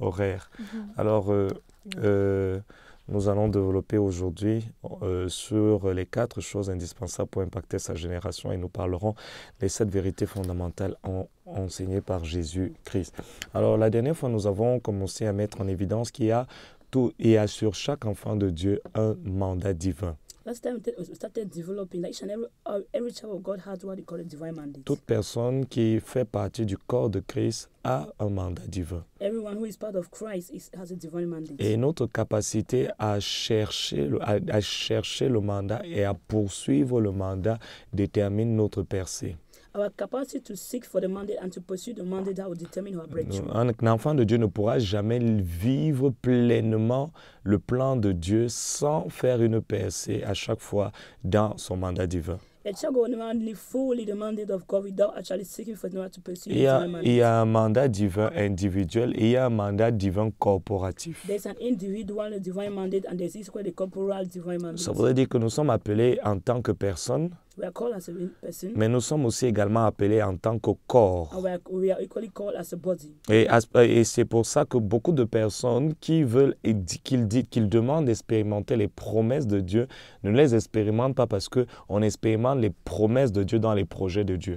horaire. Mhm. Alors, euh, euh, nous allons développer aujourd'hui euh, sur les quatre choses indispensables pour impacter sa génération et nous parlerons des sept vérités fondamentales enseignées par Jésus-Christ. Alors la dernière fois, nous avons commencé à mettre en évidence qu'il a tout, et y a sur chaque enfant de Dieu un mandat divin. Toute personne qui fait partie du corps de Christ a un mandat divin. Et notre capacité à chercher, le, à chercher le mandat et à poursuivre le mandat détermine notre percée. Un enfant de Dieu ne pourra jamais vivre pleinement le plan de Dieu sans faire une percée à chaque fois dans son mandat divin. Il y, a, il y a un mandat divin individuel et il y a un mandat divin corporatif. Ça veut dire que nous sommes appelés en tant que personnes mais nous sommes aussi également appelés en tant que corps. Et, euh, et c'est pour ça que beaucoup de personnes qui veulent et qu'ils qu'ils demandent d'expérimenter les promesses de Dieu ne les expérimentent pas parce que on expérimente les promesses de Dieu dans les projets de Dieu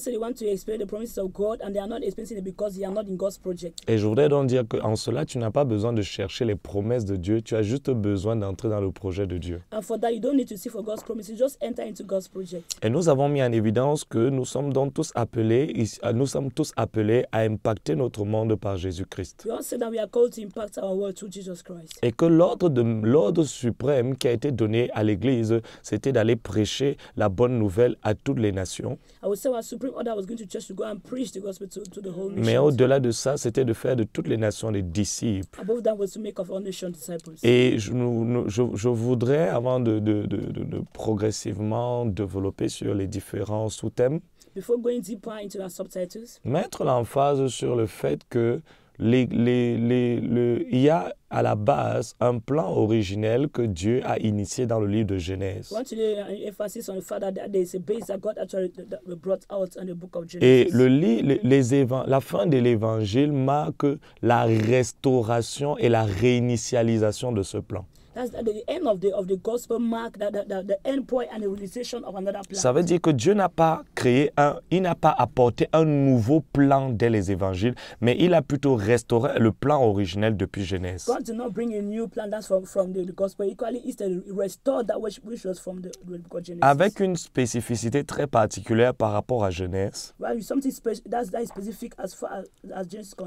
ceux qui want to experience the promises of God and they are not experiencing ne because they are not in God's project. Et je voudrais donc dire qu'en cela, tu n'as pas besoin de chercher les promesses de Dieu, tu as juste besoin d'entrer dans le projet de Dieu. And for that, you don't need to seek for God's promises, just enter into God's project. Et nous avons mis en évidence que nous sommes donc tous appelés, euh, nous sommes tous appelés à impacter notre monde par Jésus-Christ. Nous all said that we are called to impact our world through Jesus Christ. Et que l'ordre de l'ordre suprême qui a été donné à l'Église, c'était d'aller prêcher la bonne nouvelle à toutes les nations. Mais au-delà de ça, c'était de faire de toutes les nations des disciples. Et je, voudrais, avant de, de, progressivement développer sur les différents sous-thèmes, mettre l'emphase sur le fait que le, il y a à la base un plan originel que Dieu a initié dans le livre de Genèse. Et le, les la fin de l'évangile marque la restauration et la réinitialisation de ce plan. Ça veut dire que Dieu n'a pas créé un, il n'a pas apporté un nouveau plan dès les évangiles, mais il a plutôt restauré le plan originel depuis Genèse. Avec une spécificité très particulière par rapport à Genèse.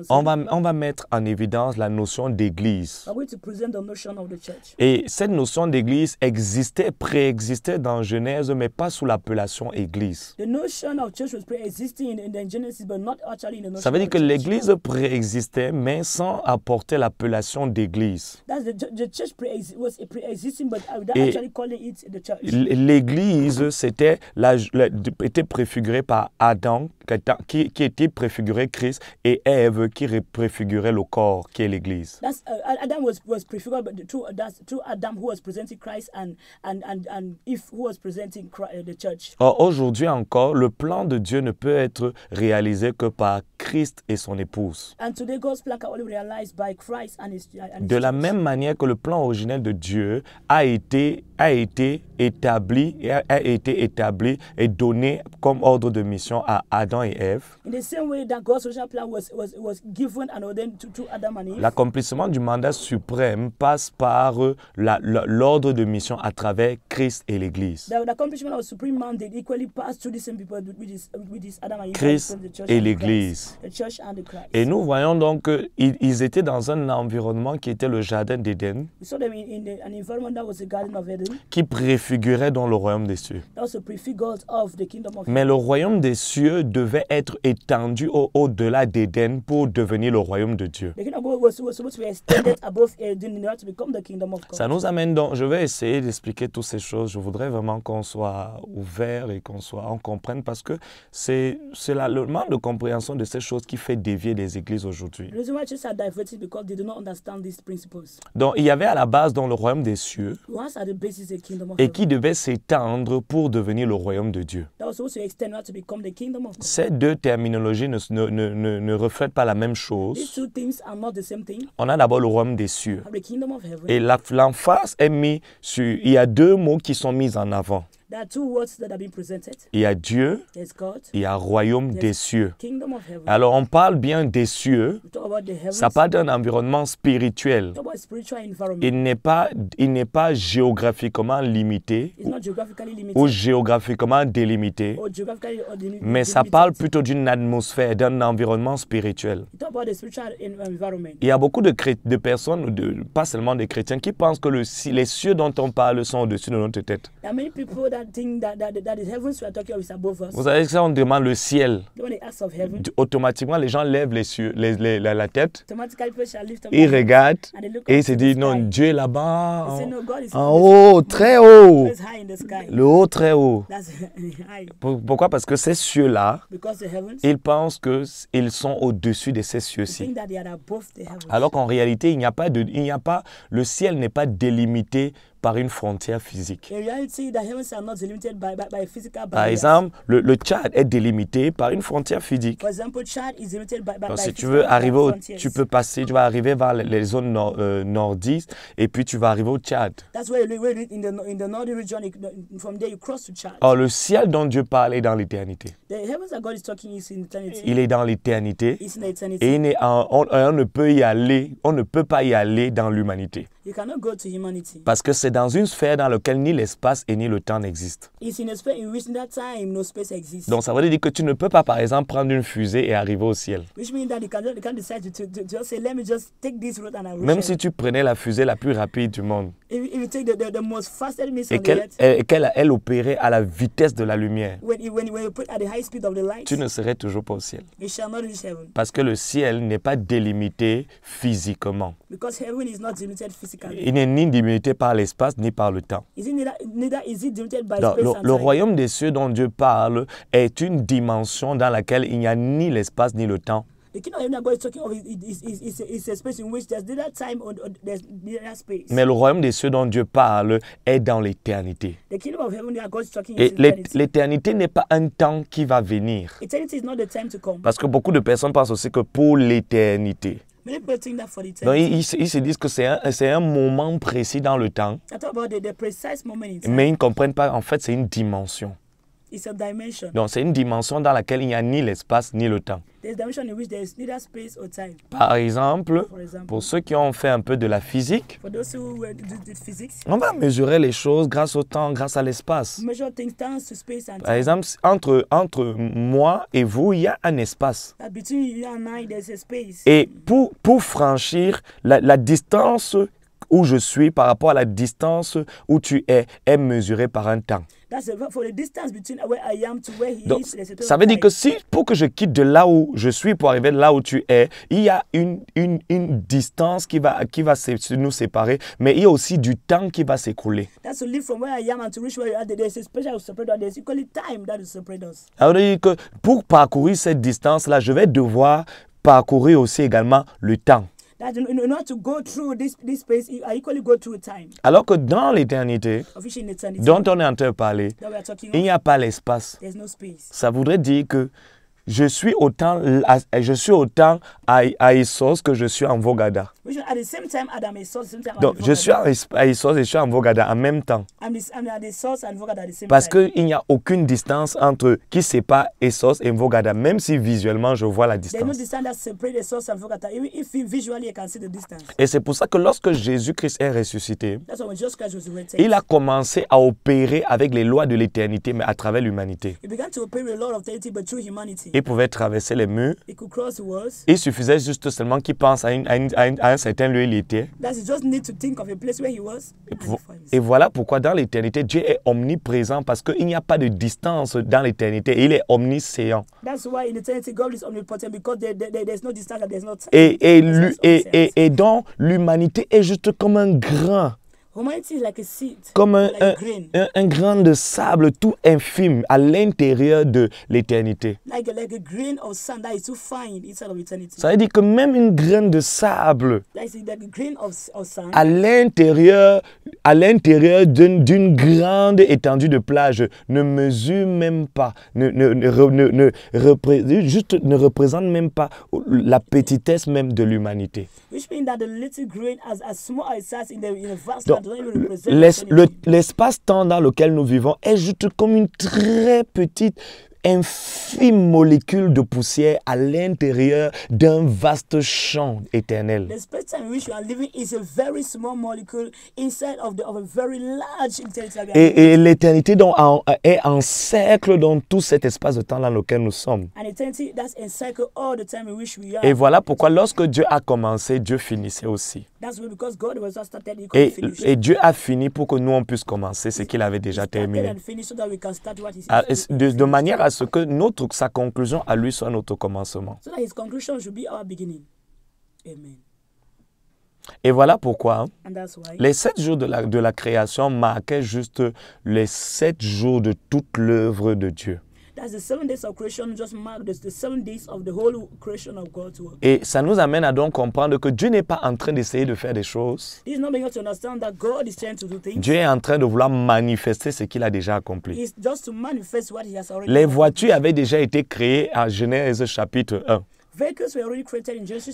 on va on va mettre en évidence la notion d'église. Et cette notion d'église existait, préexistait dans Genèse, mais pas sous l'appellation église. Ça veut dire que l'église préexistait, mais sans apporter l'appellation d'église. L'église c'était était préfigurée par Adam, qui, était préfiguré Christ, et Ève, qui préfigurait le corps, qui est l'église. Uh, Adam through Adam who was presenting Christ and, and, and, and if who was presenting Christ, eh, the church. Or aujourd'hui encore, le plan de Dieu ne peut être réalisé que par Christ et son épouse. And today God's plan can only be realized by Christ and his, and his de la même manière que le plan originel de Dieu a été, a été établi et a, a été établi et donné comme ordre de mission à Adam et Ève. In the same way that God's original plan was, was, was given and ordained to, to Adam and Eve. L'accomplissement du mandat suprême passe par euh, l'ordre de mission à travers Christ et l'Église. Christ et l'Église. Et nous voyons donc qu'ils étaient dans un environnement qui était le jardin d'Éden, qui préfigurait dans le royaume des cieux. Mais le royaume des cieux devait être étendu au-delà au d'Éden pour devenir le royaume de Dieu. Ça nous amène donc, je vais essayer d'expliquer toutes ces choses. Je voudrais vraiment qu'on soit ouvert et qu'on soit, on comprenne parce que c'est le manque de compréhension de ces choses qui fait dévier les églises aujourd'hui. Donc il y avait à la base dans le royaume des cieux et qui devait s'étendre pour devenir le royaume de Dieu. Ces deux terminologies ne, ne, ne, ne reflètent pas la même chose. On a d'abord le royaume des cieux et la l'emphase est mise sur, il y a deux mots qui sont mis en avant. There two words that have been presented. Il y a Dieu. God. Il y a royaume des cieux. Alors on parle bien des cieux. Ça parle d'un environnement spirituel. Il n'est pas, il n'est pas géographiquement limité ou, géographiquement délimité. mais ça parle plutôt d'une atmosphère, d'un environnement spirituel. Il y a beaucoup de, de personnes, de, pas seulement des chrétiens, qui pensent que le, les cieux dont on parle sont au-dessus de notre tête. Vous savez, ça, on demande le ciel, automatiquement, les gens lèvent les les, la, tête. Ils regardent et ils se disent, non, Dieu est là-bas, en, haut, très haut. Le haut, très haut. Pourquoi Parce que ces cieux-là, ils pensent qu'ils sont au-dessus de ces cieux-ci. Alors qu'en réalité, il n'y a pas de... Il n'y a pas, le ciel n'est pas délimité par une frontière physique. Par exemple, le, Tchad est délimité par une frontière physique. si tu veux arriver, au, tu peux passer, tu vas arriver vers les zones nord, euh, nordistes et puis tu vas arriver au Tchad. Or, le ciel dont Dieu parle est dans l'éternité. Il est dans l'éternité et on ne peut y aller, on ne peut pas y aller dans l'humanité. Parce que c'est dans une sphère dans laquelle ni l'espace et ni le temps n'existent. Donc ça veut dire que tu ne peux pas par exemple prendre une fusée et arriver au ciel. Même si tu prenais la fusée la plus rapide du monde. et qu'elle elle opérait à la vitesse de la lumière. tu ne serais toujours pas au ciel. Parce que le ciel n'est pas délimité physiquement. Il n'est ni limité par l'espace ni par le temps. le, le, royaume des cieux dont Dieu parle est une dimension dans laquelle il n'y a ni l'espace ni le temps. Mais le royaume des cieux dont Dieu parle est dans l'éternité. Et l'éternité n'est pas un temps qui va venir. Parce que beaucoup de personnes pensent aussi que pour l'éternité ils, se disent que c'est un, un, moment précis dans le temps. Mais ils ne comprennent pas, en fait, c'est une dimension. Donc, c'est une dimension dans laquelle il n'y a ni l'espace ni le temps. Par exemple, pour ceux qui ont fait un peu de la physique, on va mesurer les choses grâce au temps, grâce à l'espace. Par exemple, entre, entre moi et vous, il y a un espace. Et pour, pour franchir, la, la distance où je suis par rapport à la distance où tu es est mesurée par un temps. ça veut dire que si, pour que je quitte de là où je suis pour arriver là où tu es, il y a une, une, distance qui va, qui va nous séparer, mais il y a aussi du temps qui va s'écouler. Alors, que pour parcourir cette distance-là, je vais devoir parcourir aussi également le temps. That in, in order to go through this, this space, I equally go through time. Alors que dans l'éternité, dont on est en train de parler, il n'y a pas l'espace. No Ça voudrait dire que je suis autant, je suis autant à, Essos que je suis en Vogada. Donc, je suis à Essos et je suis en Vogada en même temps. Parce qu'il n'y a aucune distance entre qui sépare Essos et Vogada, même si visuellement je vois la distance. Et c'est pour ça que lorsque Jésus-Christ est ressuscité, il a commencé à opérer avec les lois de l'éternité, mais à travers l'humanité. Il pouvait traverser les murs. Il suffisait juste seulement qu'il pense à, un certain lieu où il était. Et voilà pourquoi dans l'éternité, Dieu est omniprésent parce qu'il n'y a pas de distance dans l'éternité. Il est omniscient. Et, et donc, l'humanité est juste comme un grain comme un, un, grain de sable tout infime à l'intérieur de l'éternité. Ça veut dire que même une graine de sable à l'intérieur, à l'intérieur d'une grande étendue de plage, ne mesure même pas, ne, ne, ne, ne juste ne représente même pas la petitesse même de l'humanité. L'espace-temps dans lequel nous vivons est juste comme une très petite infime molécule de poussière à l'intérieur d'un vaste champ éternel. Et, l'éternité est en cercle dans tout cet espace de temps dans lequel nous sommes. Et voilà pourquoi lorsque Dieu a commencé, Dieu finissait aussi. Et, Dieu a fini pour que nous, on puisse commencer ce qu'il avait déjà terminé. De, de, manière à ce que notre, sa conclusion à lui soit notre commencement. Et voilà pourquoi les sept jours de de la création marquaient juste les sept jours de toute l'œuvre de Dieu. Et ça nous amène à donc comprendre que Dieu n'est pas en train d'essayer de faire des choses. Dieu est en train de vouloir manifester ce qu'il a déjà accompli. Les voitures avaient déjà été créées à Genèse chapitre 1.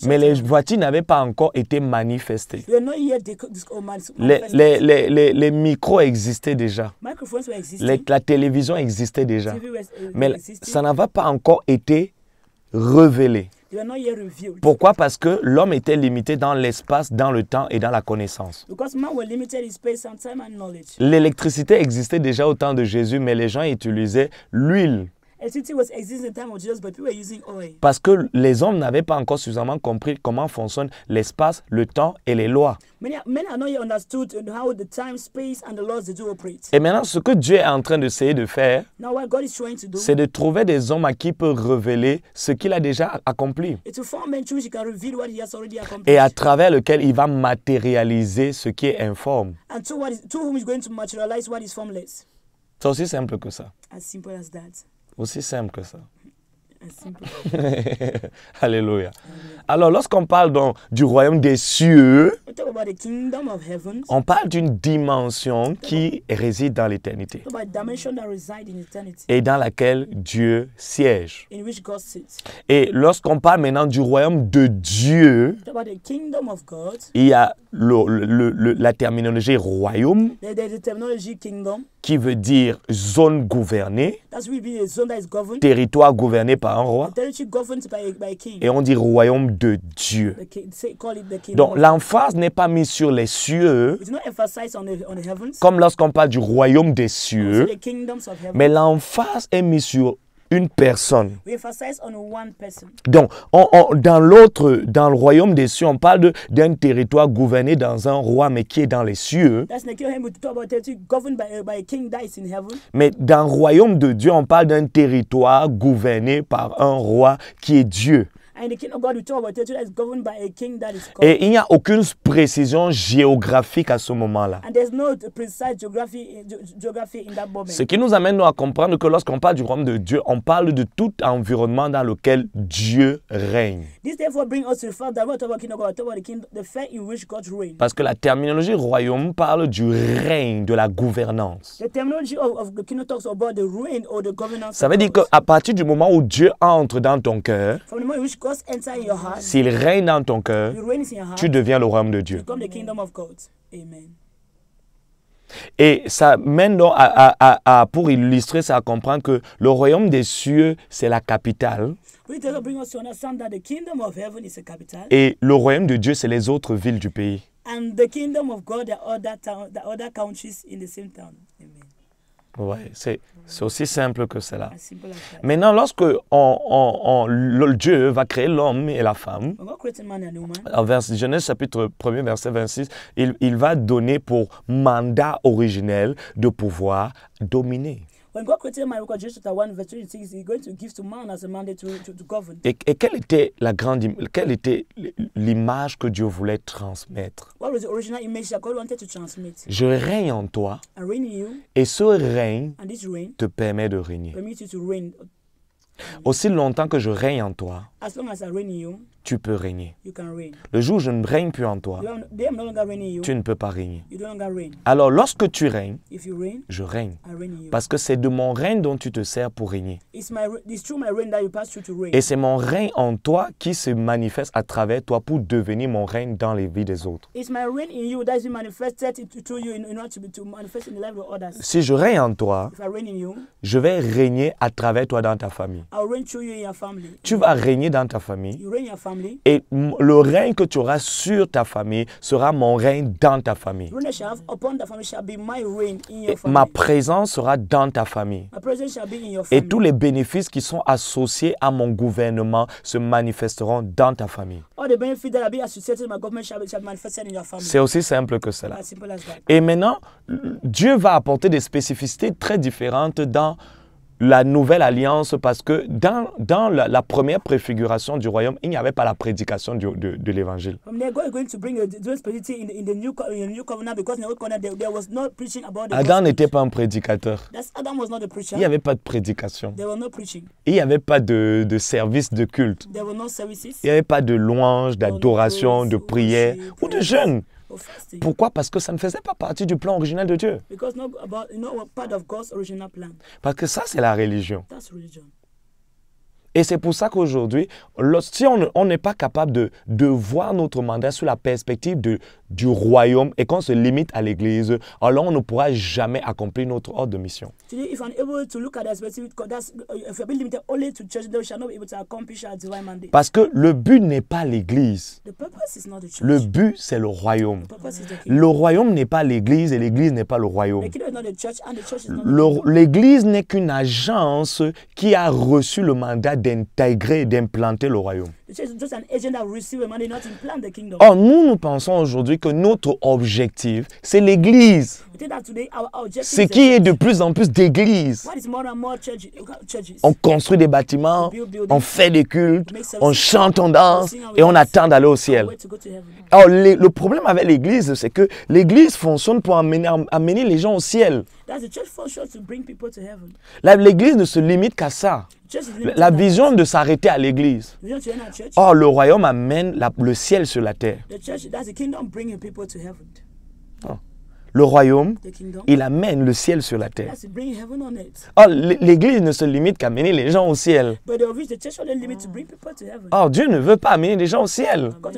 Mais les voitures n'avaient pas encore été manifestées. Oh, les, les micros existaient déjà. la télévision existait déjà. Uh, mais ça n'avait pas encore été révélé. Pourquoi Parce que l'homme était limité dans l'espace, dans le temps et dans la connaissance. L'électricité existait déjà au temps de Jésus, mais les gens utilisaient l'huile parce que les hommes n'avaient pas encore suffisamment compris comment fonctionnent l'espace, le temps et les lois. Et maintenant, ce que Dieu est en train d'essayer de faire, c'est de trouver des hommes à qui peut révéler ce qu'il a déjà accompli. Et à travers lequel il va matérialiser ce qui est informe. C'est aussi simple que ça. As simple aussi simple que ça. Alléluia. Alors, lorsqu'on parle donc du royaume des cieux, on parle d'une dimension qui réside dans l'éternité et dans laquelle Dieu siège. Et lorsqu'on parle maintenant du royaume de Dieu, il y a la terminologie royaume qui veut dire zone gouvernée, territoire gouverné par un roi, et on dit royaume de Dieu. Donc l'emphase n'est pas mise sur les cieux, comme lorsqu'on parle du royaume des cieux, mais l'emphase est mise sur une personne. Donc, dans l'autre, dans le royaume des cieux, on parle d'un territoire gouverné dans un roi, mais qui est dans les cieux. Uh, mais dans le royaume de Dieu, on parle d'un territoire gouverné par un roi qui est Dieu. Et il n'y a aucune précision géographique à ce moment-là. Ce qui nous amène à comprendre que lorsqu'on parle du royaume de Dieu, on parle de tout environnement dans lequel Dieu règne. Parce que la terminologie royaume parle du règne, de la gouvernance. Ça veut dire qu'à partir du moment où Dieu entre dans ton cœur, s'il règne dans ton cœur, tu deviens le royaume de Dieu. Et ça mène donc à, pour illustrer ça, à comprendre que le royaume des cieux, c'est la capitale. Et le royaume de Dieu, c'est les autres villes du pays. Oui, c'est aussi simple que cela. Ah, Maintenant, lorsque on, Dieu va créer l'homme et la femme, en Genèse chapitre 1, verset 26, il, il va donner pour mandat originel de pouvoir dominer. When God created man, record, chapter 1, verse 26, He's going to give to man as a mandate to, to, govern. Et, quelle était la grande, quelle était l'image que Dieu voulait transmettre? What was the original image that God wanted to transmit? Je règne en toi. Et ce règne te permet de régner. you to reign. Aussi longtemps que je règne en toi. As long as I reign you tu peux régner. Le jour où je ne règne plus en toi, tu ne peux pas régner. Alors lorsque tu règnes, je règne. Parce que c'est de mon règne dont tu te sers pour régner. Et c'est mon règne en toi qui se manifeste à travers toi pour devenir mon règne dans les vies des autres. Si je règne en toi, je vais régner à travers toi dans ta famille. Tu vas régner dans ta famille. Et le règne que tu auras sur ta famille sera mon règne dans ta famille. Ma présence sera dans ta famille. Et tous les bénéfices qui sont associés à mon gouvernement se manifesteront dans ta famille. C'est aussi simple que cela. Et maintenant, Dieu va apporter des spécificités très différentes dans la nouvelle alliance parce que dans, dans la, première préfiguration du royaume, il n'y avait pas la prédication de, l'évangile. Adam n'était pas un prédicateur. Il n'y avait pas de prédication. Il n'y avait pas de, de, service de culte. Il n'y avait pas de louange, d'adoration, de prière ou de jeûne. Pourquoi Parce que ça ne faisait pas partie du plan original de Dieu. Parce que ça, c'est la religion. Et c'est pour ça qu'aujourd'hui, si on n'est pas capable de, voir notre mandat sous la perspective de, du royaume et qu'on se limite à l'Église, alors on ne pourra jamais accomplir notre ordre de mission. Uh, Parce que le but n'est pas l'Église. Le but, c'est le royaume. Le royaume n'est pas l'Église et l'Église n'est pas le royaume. L'Église n'est qu'une agence qui a reçu le mandat d'intégrer et d'implanter le royaume. Or, nous, nous pensons aujourd'hui que notre objectif, c'est l'Église. Ce qui est de plus en plus d'Église. On construit des bâtiments, on fait des cultes, on chante, on danse et on attend d'aller au ciel. Or, le problème avec l'Église, c'est que l'Église fonctionne pour amener, amener les gens au ciel. L'Église ne se limite qu'à ça. La vision de s'arrêter à l'église. Or, oh, le royaume amène le ciel sur la terre le royaume, il amène le ciel sur la terre. Oh, l'église ne se limite qu'à amener les gens au ciel. Or ah, Dieu ne veut pas amener les gens au ciel. Ah,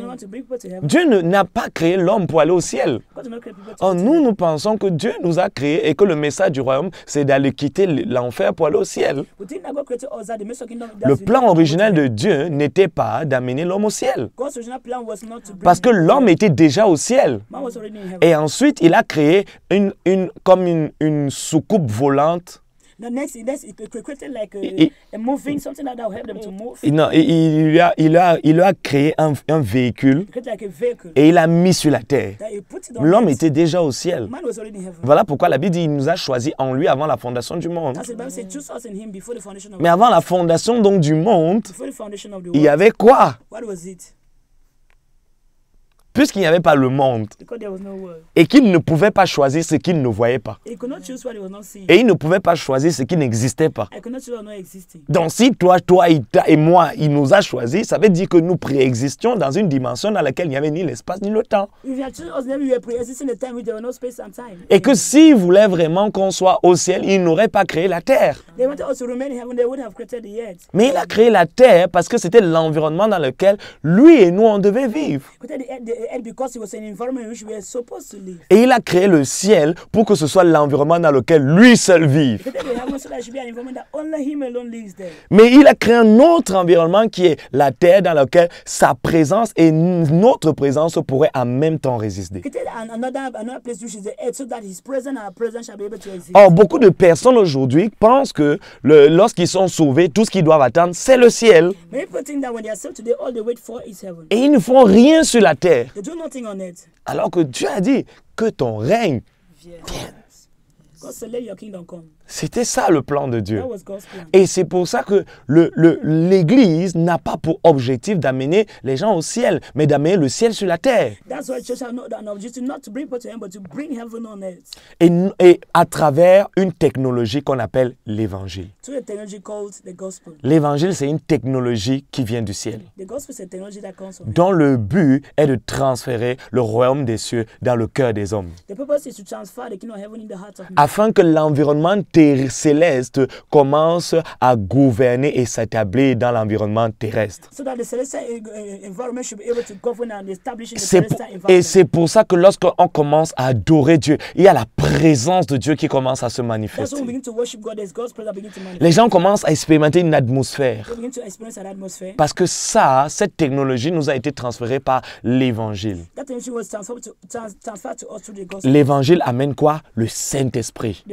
Dieu n'a pas créé l'homme pour aller au ciel. Oh, nous, nous pensons que Dieu nous a créés et que le message du royaume, c'est d'aller quitter l'enfer pour aller au ciel. Le plan original de Dieu n'était pas d'amener l'homme au ciel. Parce que l'homme était déjà au ciel. Et ensuite, il a créé une, comme une, soucoupe volante. Il a, il a, il a créé un, véhicule et il a mis sur la terre. L'homme était déjà au ciel. Voilà pourquoi la Bible dit il nous a choisi en lui avant la fondation du monde. Mais avant la fondation donc du monde, il y avait quoi? puisqu'il n'y avait pas le monde, et qu'il ne pouvait pas choisir ce qu'il ne voyait pas, et il ne pouvait pas choisir ce qui n'existait pas. Donc si toi, toi et moi, il nous a choisis, ça veut dire que nous préexistions dans une dimension dans laquelle il n'y avait ni l'espace ni le temps. Et que s'il voulait vraiment qu'on soit au ciel, il n'aurait pas créé la terre. Mais il a créé la terre parce que c'était l'environnement dans lequel lui et nous, on devait vivre. Et il a créé le ciel pour que ce soit l'environnement dans lequel lui seul vive. Mais il a créé un autre environnement qui est la terre dans lequel sa présence et notre présence pourraient en même temps résister. Or, beaucoup de personnes aujourd'hui pensent que lorsqu'ils sont sauvés, tout ce qu'ils doivent attendre, c'est le ciel. Et ils ne font rien sur la terre. Alors que Dieu a dit que ton règne vienne. C'était ça le plan de Dieu. Et c'est pour ça que l'Église le, n'a pas pour objectif d'amener les gens au ciel, mais d'amener le ciel sur la terre. Et, à travers une technologie qu'on appelle l'évangile. L'évangile, c'est une technologie qui vient du ciel. Dont le but est de transférer le royaume des cieux dans le cœur des hommes. Afin que l'environnement céleste commence à gouverner et s'établir dans l'environnement terrestre. Eh, eh, et c'est pour ça que lorsqu'on commence à adorer Dieu, il y a la présence de Dieu qui commence à se manifester. Les gens commencent à expérimenter une atmosphère. Parce que ça, cette technologie nous a été transférée par l'Évangile. L'Évangile amène quoi Le Saint-Esprit.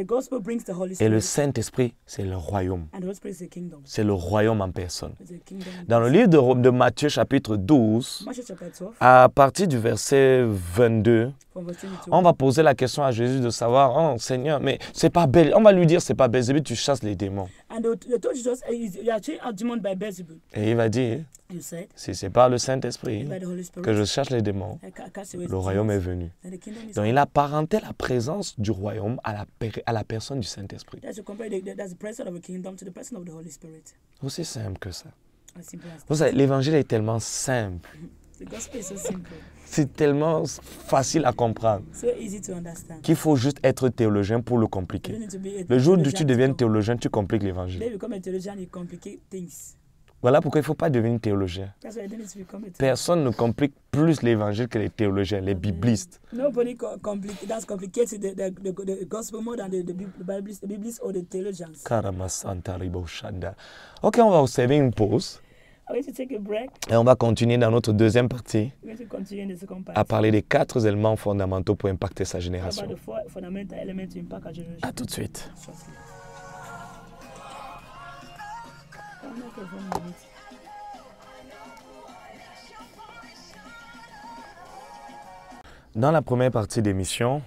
Et le Saint-Esprit, c'est le royaume. C'est le royaume en personne. Dans le livre de, de Matthieu chapitre 12, à partir du verset 22, on va poser la question à Jésus de savoir, oh Seigneur, mais c'est pas belle. On va lui dire, c'est pas Belzébuth, tu chasses les démons. Et il va dire, si ce si c'est pas le Saint-Esprit que je cherche les démons, le royaume est venu. Donc il apparentait la présence du royaume à la, à la personne du Saint-Esprit. Aussi simple que ça. Vous savez, l'évangile est tellement simple. Mm-hmm. C'est tellement facile à comprendre. Qu'il faut juste être théologien pour le compliquer. le jour où tu deviens théologien, tu compliques l'évangile. Voilà pourquoi il ne faut pas devenir théologien. Personne ne complique plus l'évangile que les théologiens, les biblistes. Ok, on va observer une pause. Ah Et on va continuer dans notre deuxième partie à parler des quatre éléments fondamentaux pour impacter sa génération. À tout de suite. Dans la première partie d'émission,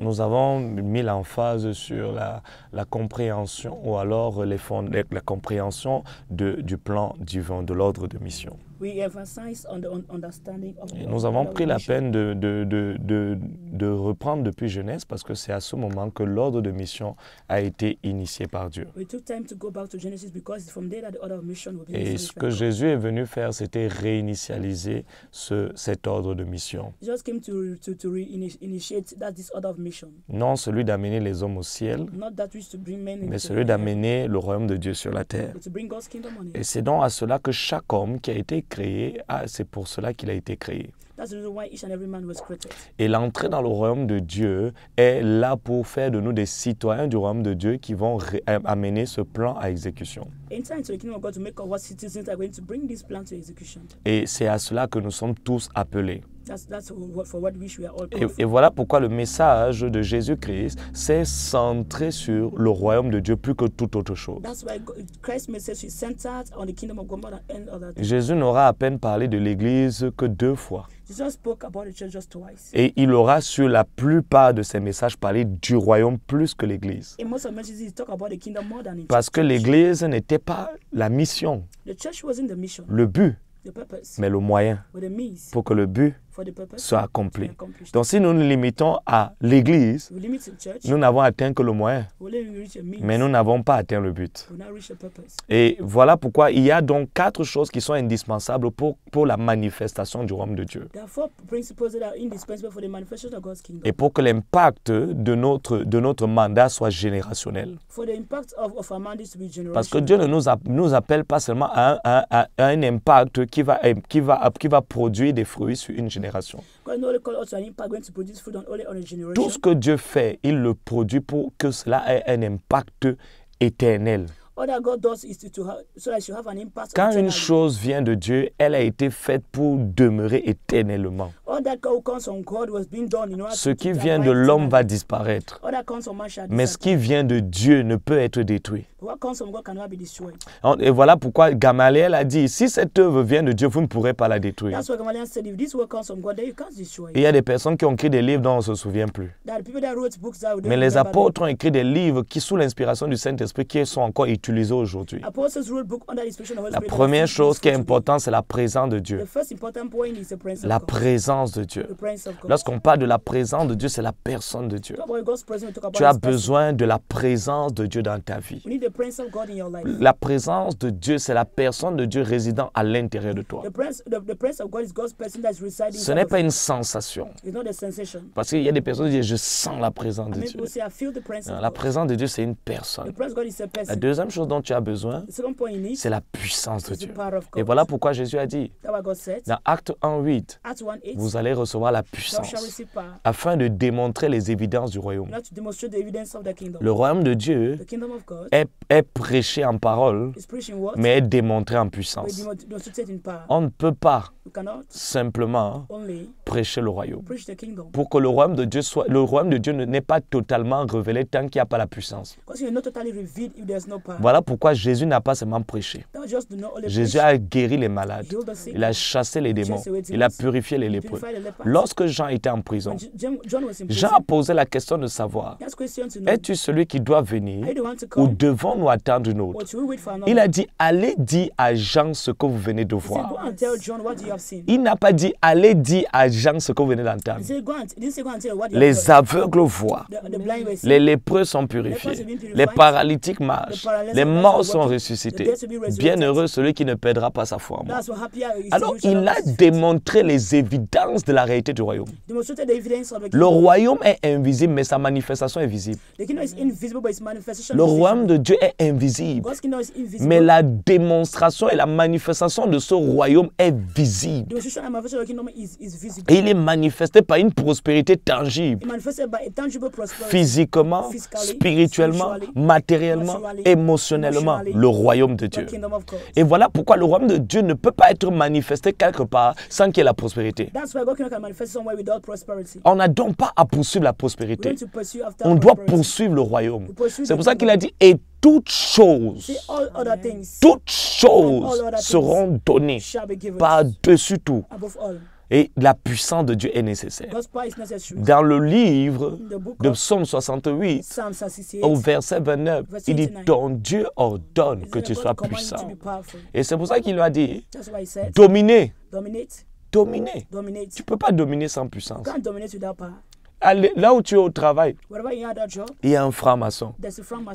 nous avons mis l'emphase sur la, compréhension ou alors les fonds, la, la compréhension de, du plan divin, de l'ordre de mission nous avons pris la peine de, de, reprendre depuis Genèse parce que c'est à ce moment que l'ordre de mission a été initié par Dieu. Et ce que Jésus est venu faire, c'était réinitialiser ce, cet ordre de mission. Non celui d'amener les hommes au ciel, mais celui d'amener le royaume de Dieu sur la terre. Et c'est donc à cela que chaque homme qui a été créé, ah, c'est pour cela qu'il a été créé. Et l'entrée dans le royaume de Dieu est là pour faire de nous des citoyens du royaume de Dieu qui vont amener ce plan à exécution. Et c'est à cela que nous sommes tous appelés et, et, voilà pourquoi le message de Jésus-Christ s'est centré sur le royaume de Dieu plus que toute autre chose. Jésus n'aura à peine parlé de l'Église que deux fois. Et il aura sur la plupart de ses messages parlé du royaume plus que l'Église. Parce que l'Église n'était pas la mission, le but, mais le moyen pour que le but soit accompli. Donc si nous nous limitons à l'Église, nous n'avons atteint que le moyen, mais nous n'avons pas atteint le but. Et voilà pourquoi il y a donc quatre choses qui sont indispensables pour, pour la manifestation du royaume de Dieu. Et pour que l'impact de notre, de notre mandat soit générationnel. Parce que Dieu ne nous, nous appelle pas seulement à un, un impact qui va, qui, va, qui va produire des fruits sur une génération tout ce que Dieu fait, il le produit pour que cela ait un impact éternel. Quand une chose vient de Dieu, elle a été faite pour demeurer éternellement. Ce qui vient de l'homme va disparaître. Mais ce qui vient de Dieu ne peut être détruit. Et voilà pourquoi Gamaliel a dit, si cette œuvre vient de Dieu, vous ne pourrez pas la détruire. il y a des personnes qui ont écrit des livres dont on ne se souvient plus. Mais les apôtres ont écrit des livres qui, sous l'inspiration du Saint-Esprit, qui sont encore utilisés aujourd'hui. La première chose qui est importante, c'est la présence de Dieu. La présence de Dieu. Lorsqu'on parle de la présence de Dieu, c'est la personne de Dieu. Tu as besoin de la présence de Dieu dans ta vie. La présence de Dieu, c'est la personne de Dieu résidant à l'intérieur de toi. Ce n'est pas une sensation. Parce qu'il y a des personnes qui disent, je sens la présence de Dieu. la présence de Dieu, c'est une personne. La deuxième chose dont tu as besoin, c'est la puissance de Dieu. Et voilà pourquoi Jésus a dit, dans Acte 1.8, vous allez recevoir la puissance afin de démontrer les évidences du royaume. Le royaume de Dieu est est prêché en parole, mais est démontré en puissance. On ne peut pas simplement prêcher le royaume. Pour que le royaume de Dieu soit, le royaume de Dieu n'est pas totalement révélé tant qu'il n'y a pas la puissance. Voilà pourquoi Jésus n'a pas seulement prêché. Jésus a guéri les malades. Il a chassé les démons. Il a purifié les lépreux. Lorsque Jean était en prison, Jean a posé la question de savoir, es-tu celui qui doit venir ou devant nous attendre une autre Il a dit, allez dire à Jean ce que vous venez de voir. Il n'a pas dit, allez dire à Jean ce que vous venez d'entendre. Les aveugles voient. Les lépreux sont purifiés. Les paralytiques marchent. Les morts sont ressuscités. Bienheureux celui qui ne perdra pas sa foi. Alors, il a démontré les évidences de la réalité du royaume. Le royaume est invisible, mais sa manifestation est visible. Le royaume de Dieu est invisible. Mais la démonstration et la manifestation de ce royaume est visible. Et il est manifesté par une prospérité tangible. Physiquement, spirituellement, matériellement, émotionnellement, le royaume de Dieu. Et voilà pourquoi le royaume de Dieu ne peut pas être manifesté quelque part sans qu'il y ait la prospérité. On n'a donc pas à poursuivre la prospérité. On doit poursuivre le royaume. C'est pour ça qu'il a dit, et toutes choses, toutes choses seront données par-dessus tout. Et la puissance de Dieu est nécessaire. Dans le livre de Psaume 68, au verset 29, il dit, ton Dieu ordonne que tu sois puissant. Et c'est pour ça qu'il lui a dit, dominer. Dominer. Tu ne peux pas dominer sans puissance là où tu es au travail, il y a un franc-maçon.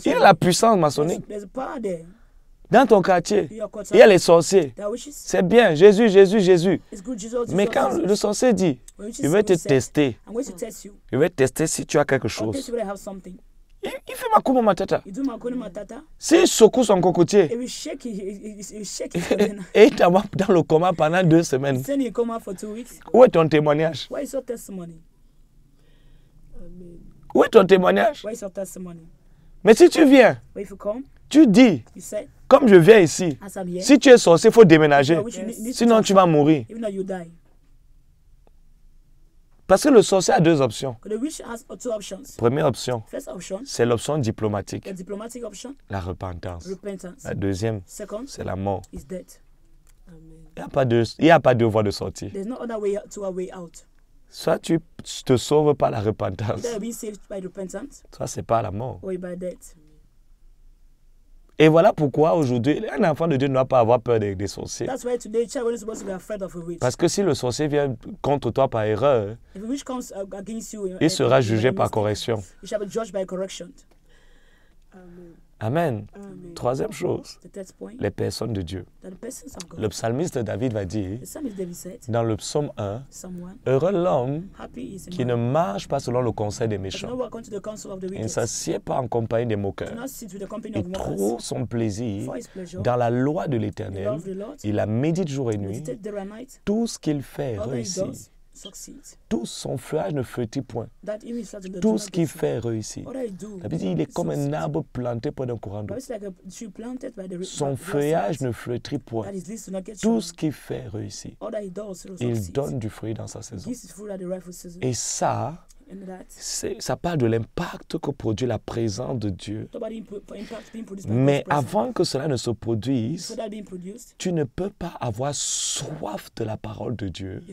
Il y a la puissance maçonnique. Dans ton quartier, il y a les sorciers. C'est bien, Jésus, Jésus, Jésus. Mais quand le sorcier dit, il vais te tester. Je vais tester si tu as quelque chose. Il, fait fait ma Matata. S'il secoue son cocotier, et il t'a dans le coma pendant deux semaines. Où est ton témoignage? Où est ton témoignage? Mais si tu viens, tu dis, comme je viens ici, si tu es sorcier, il faut déménager. Sinon, tu vas mourir. Parce que le sorcier a deux options. Première option, c'est l'option diplomatique. la repentance. La deuxième, c'est la mort. Il n'y a, pas de, il n'y a pas de voie de sortie. Soit tu, te sauves par la repentance. Soit c'est pas la mort. Et voilà pourquoi aujourd'hui, un enfant de Dieu ne doit pas avoir peur des, des sorciers. Parce que si le sorcier vient contre toi par erreur, uh, il sera uh, jugé par correction. Amen. Amen. Troisième chose, les personnes de Dieu. Le psalmiste David va dire, dans le psaume 1, Heureux l'homme qui ne marche pas selon le conseil des méchants. Il ne s'assied pas en compagnie des moqueurs. Il trouve son plaisir dans la loi de l'Éternel. Il la médite jour et nuit. Tout ce qu'il fait réussit. Tout son feuillage ne flétrit point. Tout ce qui fait réussir. il est comme un arbre planté près d'un courant d'eau. Son feuillage ne flétrit point. Tout ce qui fait réussir. Il donne du fruit dans sa saison. Et ça, ça parle de l'impact que produit la présence de Dieu. Mais avant que cela ne se produise, tu ne peux pas avoir soif de la parole de Dieu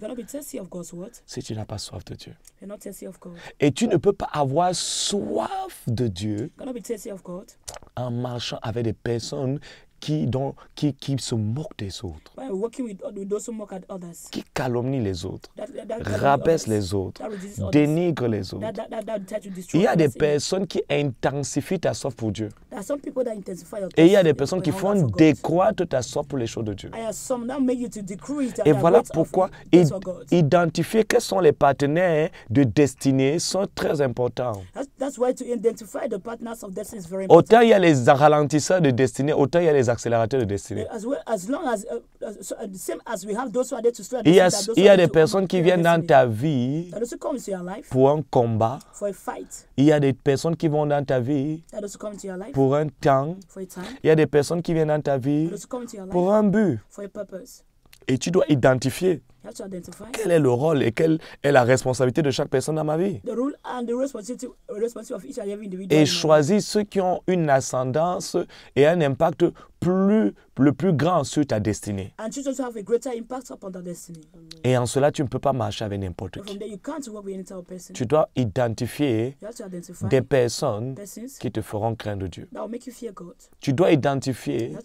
si tu n'as pas soif de Dieu. Et tu ne peux pas avoir soif de Dieu en marchant avec des personnes qui, dont, qui, qui, se moquent des autres, qui calomnie les autres, rabaisse les autres, dénigre les autres. Il y a des personnes qui intensifient ta soif pour Dieu. Et il y a des personnes qui font décroître ta soif pour les choses de Dieu. Et voilà pourquoi identifier quels sont les partenaires de destinée sont très importants. Autant il y a les ralentisseurs de destinée, autant il y a les accélérateurs de destinée. il y a, des personnes qui viennent dans ta vie pour un combat. Il y a des personnes qui vont dans ta vie pour un temps. Il y a des personnes qui viennent dans ta vie pour un but. Et tu dois identifier quel est le rôle et quelle est la responsabilité de chaque personne dans ma vie. Et choisis ceux qui ont une ascendance et un impact plus, le plus grand sur ta destinée. Et en cela, tu ne peux pas marcher avec n'importe qui. Tu dois identifier des personnes qui te feront craindre Dieu. Tu dois identifier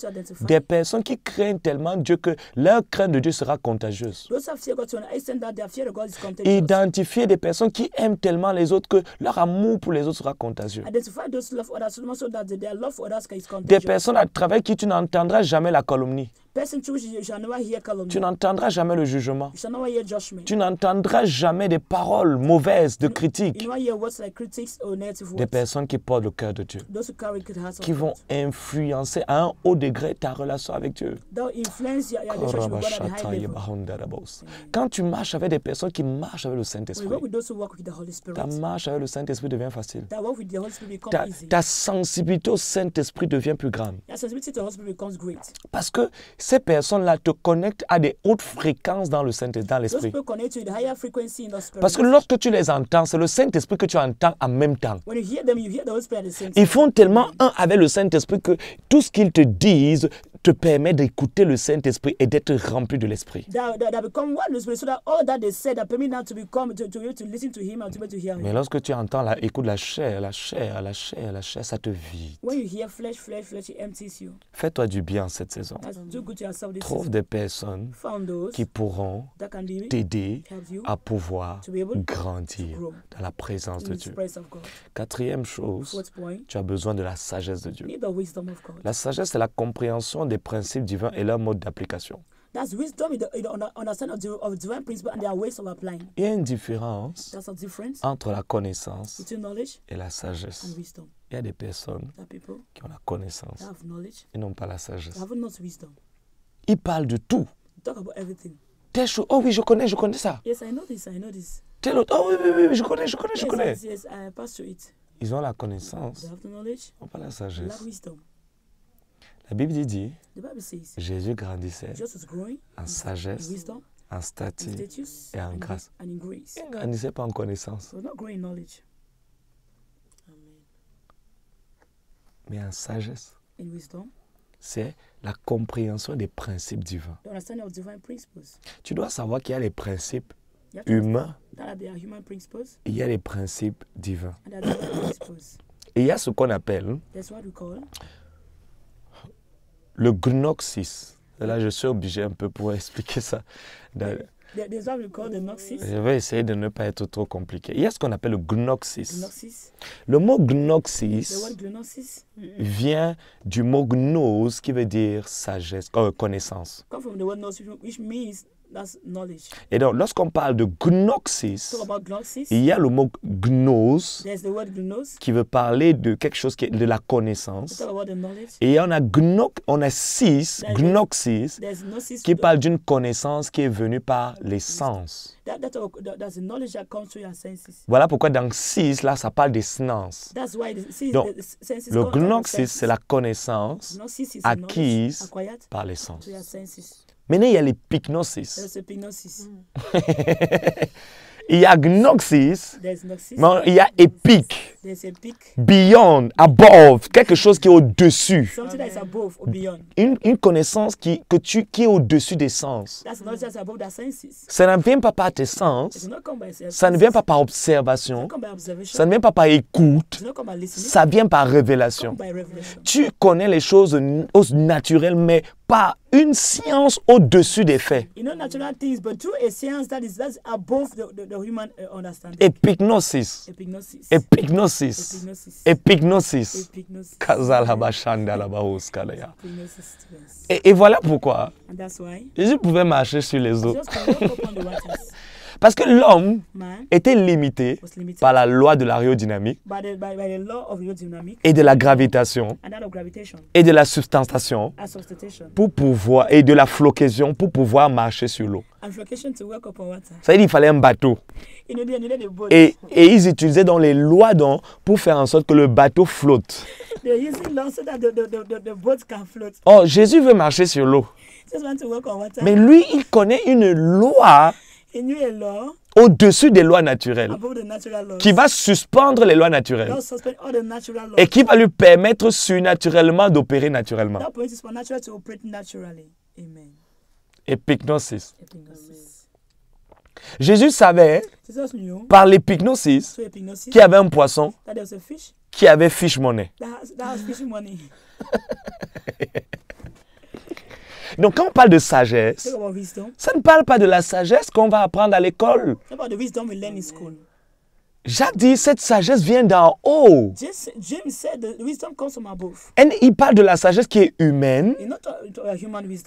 des personnes qui craignent tellement Dieu que leur crainte de Dieu sera contagieuse. Identifier des personnes qui aiment tellement les autres que leur amour pour les autres sera contagieux. Des personnes à travers qui tu n'entendras jamais la calomnie. Tu n'entendras jamais le jugement. Tu n'entendras jamais des paroles mauvaises, de critiques. Des personnes qui portent le cœur de Dieu. Qui vont influencer à un haut degré ta relation avec Dieu. Quand tu marches avec des personnes qui marchent avec le Saint-Esprit, ta marche avec le Saint-Esprit devient facile. Ta, ta sensibilité au Saint-Esprit devient plus grande. Parce que ces personnes-là te connectent à des hautes fréquences dans le Saint-Esprit, l'Esprit. Parce que lorsque tu les entends, c'est le Saint-Esprit que tu entends en même temps. Ils font tellement un avec le Saint-Esprit que tout ce qu'ils te disent, te permet d'écouter le Saint-Esprit et d'être rempli de l'Esprit. Mais lorsque tu entends, la, écoute la chair, la chair, la chair, la chair, ça te vide. Fais-toi du bien cette saison. Trouve des personnes qui pourront t'aider à pouvoir grandir dans la présence de Dieu. Quatrième chose, tu as besoin de la sagesse de Dieu. La sagesse, c'est la compréhension des principes divins et leur mode d'application. Il y a une différence entre la connaissance et la sagesse. Il y a des personnes qui ont la connaissance et n'ont pas la sagesse. Ils parlent de tout. chose, oh oui, je connais, je connais ça. Yes, oh oui, oui, oui, je connais, je connais, je connais. Ils ont la connaissance, ils n'ont pas la sagesse. La Bible dit, Jésus grandissait en sagesse, en statut et en grâce. Il ne grandissait pas en connaissance. Mais en sagesse. C'est la compréhension des principes divins. Tu dois savoir qu'il y a les principes humains. Il y a les principes divins. Et il y a ce qu'on appelle le gnoxis. Là, je suis obligé un peu pour expliquer ça. de Je vais essayer de ne pas être trop compliqué. Il y a ce qu'on appelle le gnoxis. Le mot gnoxis. Le mot gnoxis vient du mot gnose qui veut dire sagesse, euh, connaissance. Et donc, lorsqu'on parle de gnosis, il y a le mot gnose, qui veut parler de quelque chose qui est de la connaissance. Et on a, on a six, gnoxis, qui parle d'une connaissance qui est venue par les sens. Voilà pourquoi dans 6, là, ça parle des sens. Donc, le c'est la connaissance acquise par les sens. Maintenant, il y a les pycnosis. Euh, mm. Il y a Gnoxis, mais il y a Épique, Beyond, above, quelque chose qui est au-dessus. Une, une, connaissance qui, que tu, qui est au-dessus des sens. Ça ne vient pas par tes sens. Ça ne vient pas par observation. Ça ne vient pas par écoute. Ça vient par révélation. Tu connais les choses naturelles, mais pas une science au-dessus des faits. Epignosis. Epignosis. Epignosis. Et, et voilà pourquoi Jésus pouvait marcher sur les eaux. Parce que l'homme était limité par la loi de l'aérodynamique et de la gravitation et de la substantation pour pouvoir, et de la flocation pour pouvoir marcher sur l'eau. Ça veut dire qu'il fallait un bateau. Et, ils utilisaient donc les lois donc, pour faire en sorte que le bateau flotte. Oh, Jésus veut marcher sur l'eau. Mais lui, il connaît une loi au-dessus des lois naturelles, qui va suspendre les lois naturelles et qui va lui permettre surnaturellement d'opérer naturellement. Épignosis. Jésus savait par l'épignosis qu'il y avait un poisson qui avait fish money. Donc, quand on parle de sagesse, ça ne parle pas de la sagesse qu'on va apprendre à l'école. Jacques dit, cette sagesse vient d'en haut. Et il parle de la sagesse qui est humaine,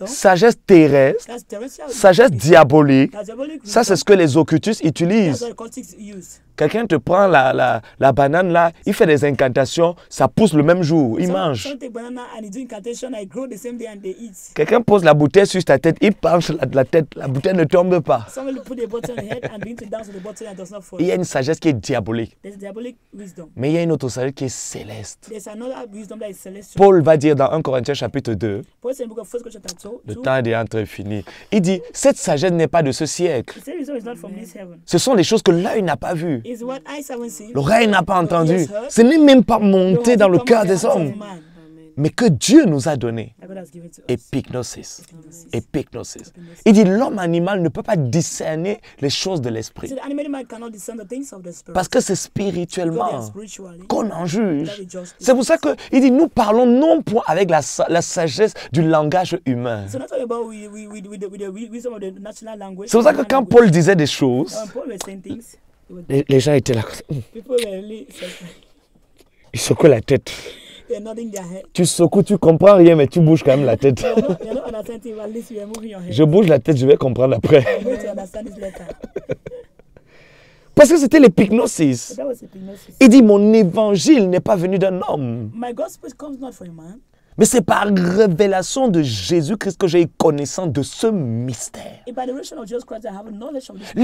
sagesse terrestre, sagesse diabolique. Ça, c'est ce que les occultistes utilisent. Quelqu'un te prend la, la, banane là, il fait des incantations, ça pousse le même jour, il mange. Quelqu'un pose la bouteille sur ta tête, il penche la, la tête, la bouteille ne tombe pas. il y a une sagesse qui est diabolique. Mais il y a une autre sagesse qui est céleste. Paul va dire dans 1 Corinthiens chapitre 2, le temps est entre fini. Il dit, cette sagesse n'est pas de ce siècle. Ce sont des choses que l'œil n'a pas vues. L'oreille n'a pas entendu. Ce n'est même pas monté dans le cœur des hommes. Mais que Dieu nous a donné. Épignosis. Épignosis. Il dit l'homme animal ne peut pas discerner les choses de l'esprit. Parce que c'est spirituellement qu'on en juge. C'est pour ça qu'il dit nous parlons non point avec la, la sagesse du langage humain. C'est pour ça que quand Paul disait des choses, les, gens étaient là. Ils secouent la tête. Tu secoues, tu comprends rien, mais tu bouges quand même la tête. je bouge la tête, je vais comprendre après. Parce que c'était l'épignosis. Il dit, mon évangile n'est pas venu d'un homme. Mais c'est par révélation de Jésus-Christ que j'ai eu connaissance de ce mystère. Les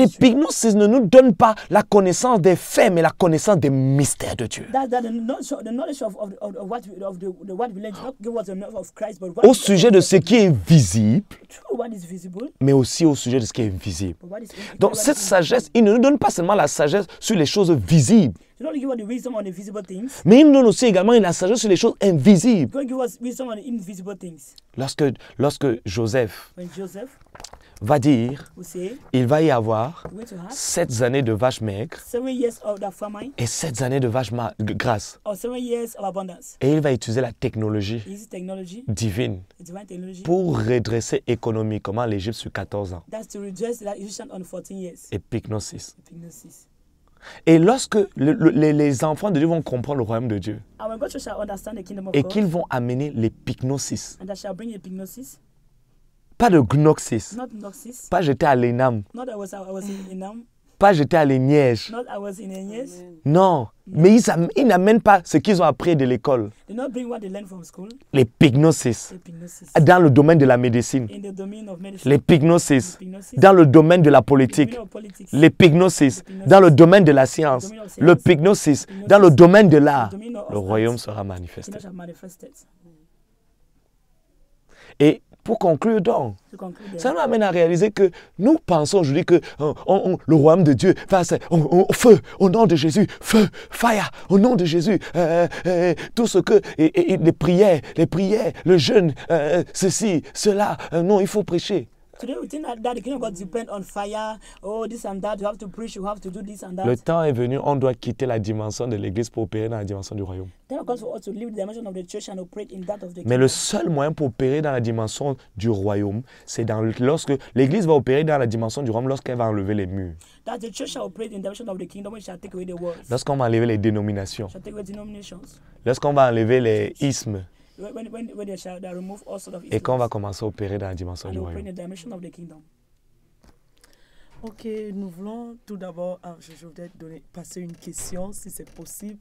L'épignose ne nous donne pas la connaissance des faits, mais la connaissance des mystères de Dieu. Au sujet de ce qui est visible, mais aussi au sujet de ce qui est invisible. Donc cette sagesse, il ne nous donne pas seulement la sagesse sur les choses visibles. Mais il nous donne aussi également la sagesse sur les choses invisibles. Lorsque, Joseph, va dire, il va y avoir sept années de vaches maigres et sept années de vaches grasses. Et il va utiliser la technologie divine pour redresser économiquement l'Égypte sur 14 ans. Et et lorsque les enfants de Dieu vont comprendre le royaume de Dieu, et qu'ils vont amener l'épignosis, pas de gnoxis, pas j'étais à l'énam, pas j'étais à Nièges, non, mais ils, n'amènent pas ce qu'ils ont appris de l'école. Les pygnosis. Dans le domaine de la médecine. Les Dans le domaine de la politique. Les Dans le domaine de la science. Le pygnosis. Dans le domaine de l'art. Le royaume sera manifesté. Et pour conclure donc, ça nous amène à réaliser que nous pensons aujourd'hui que hein, le royaume de Dieu au feu au nom de Jésus, feu, fire au nom de Jésus, euh, euh, euh, tout ce que les prières, les prières, le jeûne, ceci, cela, non, il faut prêcher. Le temps est venu. On doit quitter la dimension de l'Église pour opérer dans la dimension du royaume. Mais le seul moyen pour opérer dans la dimension du royaume, c'est dans lorsque l'Église va opérer dans la dimension du royaume lorsqu'elle va enlever les murs. Lorsqu'on va enlever les dénominations. Lorsqu'on va enlever les ismes. Et quand on va commencer à opérer dans la dimension du royaume. Ok, nous voulons tout d'abord, ah, je, voudrais passer une question si c'est possible.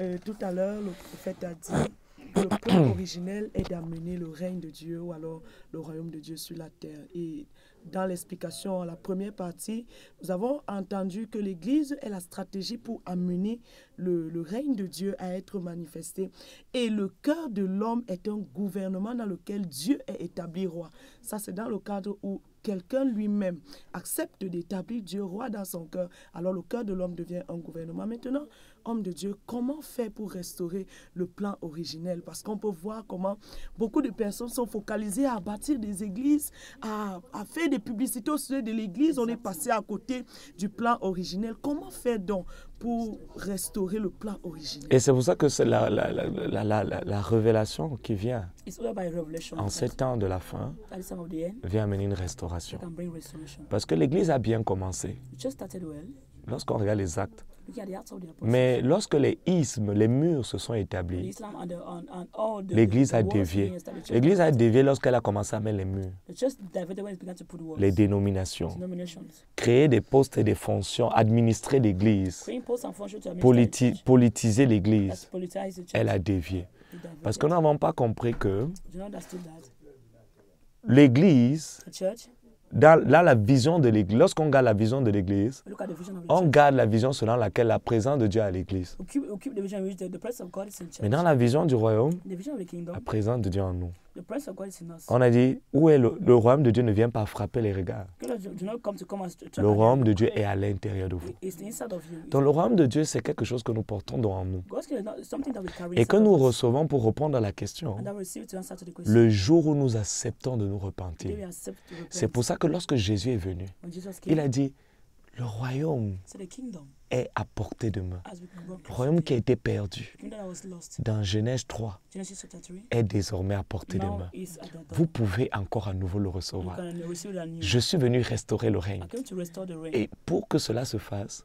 Euh, tout à l'heure, le prophète a dit que le plan originel est d'amener le règne de Dieu ou alors le royaume de Dieu sur la terre. Et dans l'explication, la première partie, nous avons entendu que l'Église est la stratégie pour amener le, règne de Dieu à être manifesté. Et le cœur de l'homme est un gouvernement dans lequel Dieu est établi roi. Ça, c'est dans le cadre où quelqu'un lui-même accepte d'établir Dieu roi dans son cœur. Alors le cœur de l'homme devient un gouvernement. Maintenant, homme de Dieu, comment faire pour restaurer le plan originel Parce qu'on peut voir comment beaucoup de personnes sont focalisées à bâtir des églises, à, faire des publicités au sujet de l'église. On est passé à côté du plan originel. Comment faire donc pour restaurer le plan originel Et c'est pour ça que c'est la, la, la, la, révélation qui vient en sept temps de la fin vient amener une restauration. Parce que l'église a bien commencé. Lorsqu'on regarde les actes, mais lorsque les ismes, les murs se sont établis, l'Église a dévié. L'Église a dévié lorsqu'elle a commencé à mettre les murs. Les dénominations. Créer des postes et des fonctions, administrer l'Église, politiser l'Église. Elle a dévié. Parce que nous n'avons pas compris que l'Église la vision de l'Église, lorsqu'on garde la vision de l'Église, on garde la vision selon laquelle la présence de Dieu à l'Église. Mais dans la vision du royaume, la présence de Dieu en nous. On a dit, où est le, royaume de Dieu ne vient pas frapper les regards. Le royaume de Dieu est à l'intérieur de vous. Donc le royaume de Dieu, c'est quelque chose que nous portons dans nous. Et que nous recevons pour répondre à la question, le jour où nous acceptons de nous repentir. C'est pour ça que lorsque Jésus est venu, il a dit, le royaume est à portée de main. Le royaume qui a été perdu dans Genèse 3 est désormais à portée de main. Vous pouvez encore à nouveau le recevoir. Je suis venu restaurer le règne. Et pour que cela se fasse,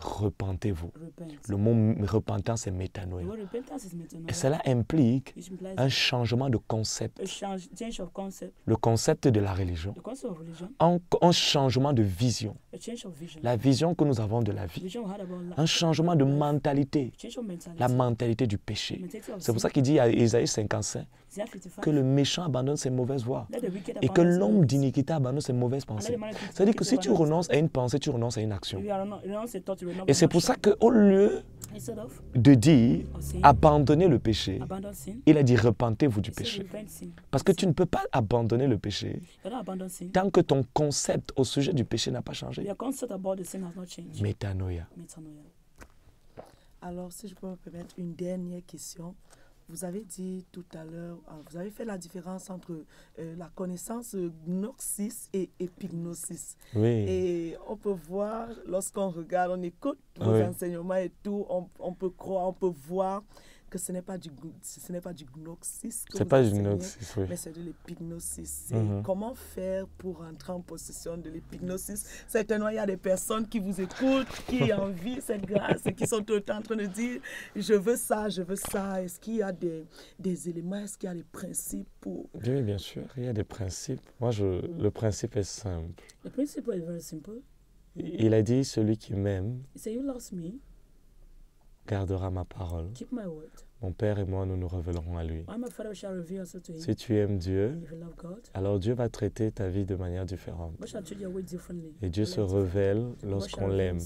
repentez-vous. Le mot repentance est métanoïa. Et cela implique un changement de concept. Le concept de la religion. un changement de vision. La vision que nous avons de la vie un changement de mentalité. La mentalité du péché. C'est pour ça qu'il dit à Isaïe 55, que le méchant abandonne ses mauvaises voies et que l'homme d'iniquité abandonne ses mauvaises pensées. C'est-à-dire que si tu renonces à une pensée, tu renonces à une action. Et c'est pour ça qu'au lieu de dire abandonner le péché, il a dit repentez-vous du péché. Parce que tu ne peux pas abandonner le péché tant que ton concept au sujet du péché n'a pas changé. Métanoïa. Alors, si je peux me permettre une dernière question vous avez dit tout à l'heure, euh, vous avez fait la différence entre euh, la connaissance gnosis et épignosis. Oui. Et on peut voir, lorsqu'on regarde, on écoute ah vos enseignements et tout, on, on, peut croire, on peut voir que ce n'est pas du, ce n'est pas du gnosis. C'est pas du oui. Mais c'est de l'épignosis. Mhm. Comment faire pour entrer en possession de l'épignosis Certainement, il y a des personnes qui vous écoutent, qui envient cette grâce et qui sont tout le temps en train de dire Je veux ça, je veux ça. Est-ce qu'il y a des, des éléments Est-ce qu'il y a des principes pour... Oui, bien sûr, il y a des principes. Moi, je, le principe est simple. Le principe est très simple. Il a dit Celui qui m'aime. So me gardera ma parole mon Père et moi, nous nous révélerons à lui. Si tu aimes Dieu, alors Dieu va traiter ta vie de manière différente. Et Dieu se révèle lorsqu'on l'aime,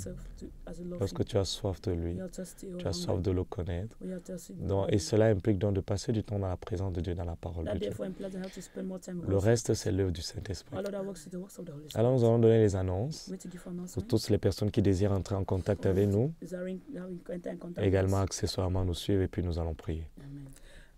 lorsque tu as soif de lui, tu as soif de le connaître. et cela implique donc de passer du temps dans la présence de Dieu, dans la parole de Dieu. Le reste, c'est l'œuvre du Saint-Esprit. Alors nous allons donner les annonces pour toutes les personnes qui désirent entrer en contact avec nous, également accessoirement nous suivre et puis nous allons prier.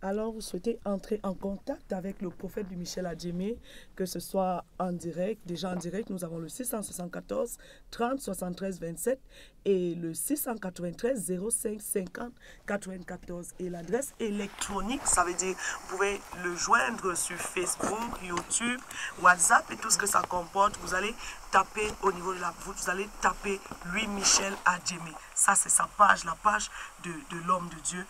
Alors, vous souhaitez entrer en contact avec le prophète du Michel Adjemé, que ce soit en direct, déjà en direct, nous avons le 674 30 73 27 et le 693 05 50 94. Et l'adresse électronique, ça veut dire, vous pouvez le joindre sur Facebook, YouTube, WhatsApp et tout ce que ça comporte. Vous allez taper au niveau de la vous, vous allez taper lui Michel Adjemé. Ça, c'est sa page, la page de l'homme de Dieu.